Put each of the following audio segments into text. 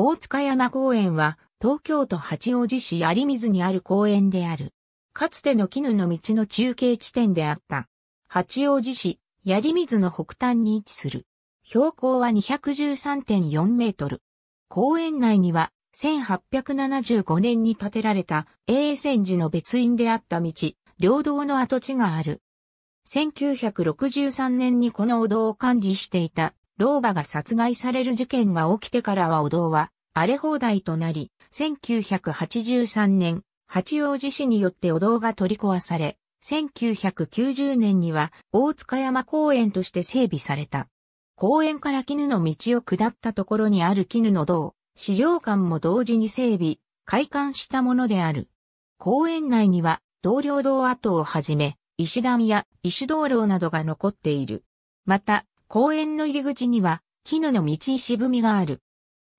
大塚山公園は、東京都八王子市有水にある公園である。かつての絹の道の中継地点であった。八王子市、槍水の北端に位置する。標高は213.4メートル。公園内には、1875年に建てられた永泉寺の別院であった道、両道の跡地がある。1963年にこのお堂を管理していた老婆が殺害される事件が起きてからはお堂は荒れ放題となり、1983年、八王子市によってお堂が取り壊され、1990年には大塚山公園として整備された。公園から絹の道を下ったところにある絹の堂、資料館も同時に整備、開館したものである。公園内には同僚堂跡をはじめ、石段や石道籠などが残っている。また、公園の入り口には、絹の道石踏みがある。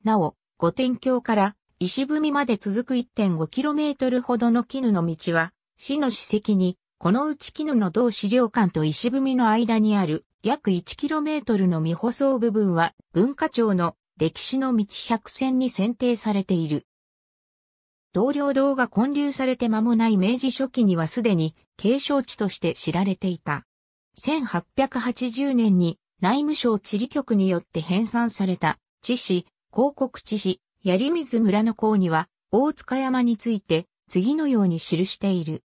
なお、御殿橋から石踏みまで続く 1.5km ほどの絹の道は、市の史跡に、このうち絹の同資料館と石踏みの間にある約 1km の未舗装部分は文化庁の歴史の道百選に選定されている。同僚堂が建立されて間もない明治初期にはすでに継承地として知られていた。1880年に内務省地理局によって編纂された、知史、広告知史、槍水村の項には、大塚山について、次のように記している。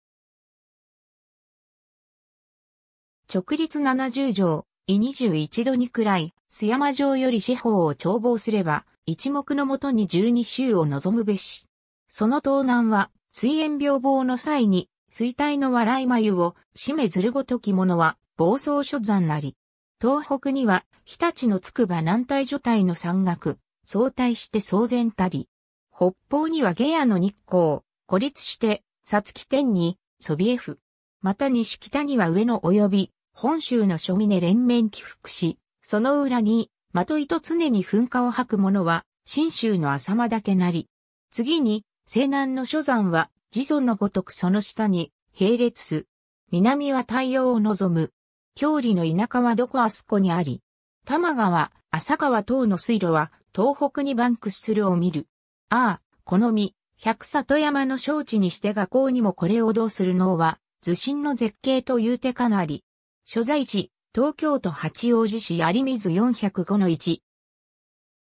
直立70条、伊21度にくらい、須山城より四方を眺望すれば、一目のもとに十二州を望むべし。その東南は、水炎病房の際に、水体の笑い眉を、締めずるごとき者は、暴走所山なり。東北には、日立の筑波南大所帯の山岳、相対して騒然たり。北方にはゲアの日光、孤立して、さつき天に、ソビエフ。また西北には上野及び、本州の諸峰連綿起伏し、その裏に、まといと常に噴火を吐く者は、新州の浅間だけなり。次に、西南の諸山は、地尊のごとくその下に、並列す。南は太陽を望む。郷里の田舎はどこあすこにあり、多摩川、浅川等の水路は、東北にバンクするを見る。ああ、このみ、百里山の招致にして学校にもこれをどうするのは、図心の絶景というてかなり。所在地、東京都八王子市有水405の1。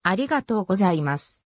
ありがとうございます。